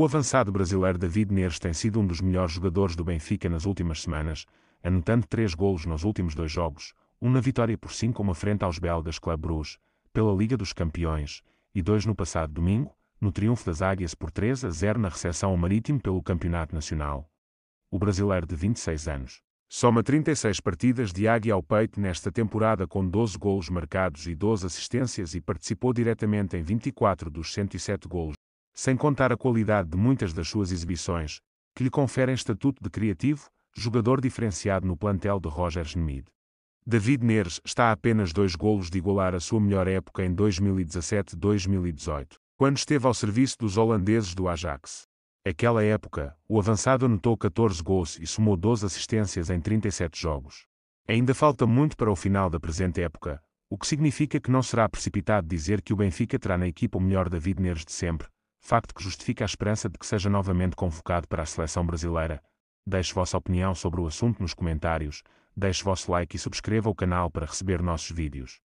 O avançado brasileiro David Neres tem sido um dos melhores jogadores do Benfica nas últimas semanas, anotando três golos nos últimos dois jogos, um na vitória por 5 uma frente aos belgas Club Bruges, pela Liga dos Campeões, e dois no passado domingo, no triunfo das Águias por 3 a 0 na recepção ao Marítimo pelo Campeonato Nacional. O brasileiro de 26 anos soma 36 partidas de águia ao peito nesta temporada com 12 golos marcados e 12 assistências e participou diretamente em 24 dos 107 golos sem contar a qualidade de muitas das suas exibições, que lhe conferem estatuto de criativo, jogador diferenciado no plantel de Roger Schmid. David Neres está a apenas dois golos de igualar a sua melhor época em 2017-2018, quando esteve ao serviço dos holandeses do Ajax. Aquela época, o avançado anotou 14 gols e somou 12 assistências em 37 jogos. Ainda falta muito para o final da presente época, o que significa que não será precipitado dizer que o Benfica terá na equipa o melhor David Neres de sempre, Facto que justifica a esperança de que seja novamente convocado para a seleção brasileira. Deixe vossa opinião sobre o assunto nos comentários, deixe vosso like e subscreva o canal para receber nossos vídeos.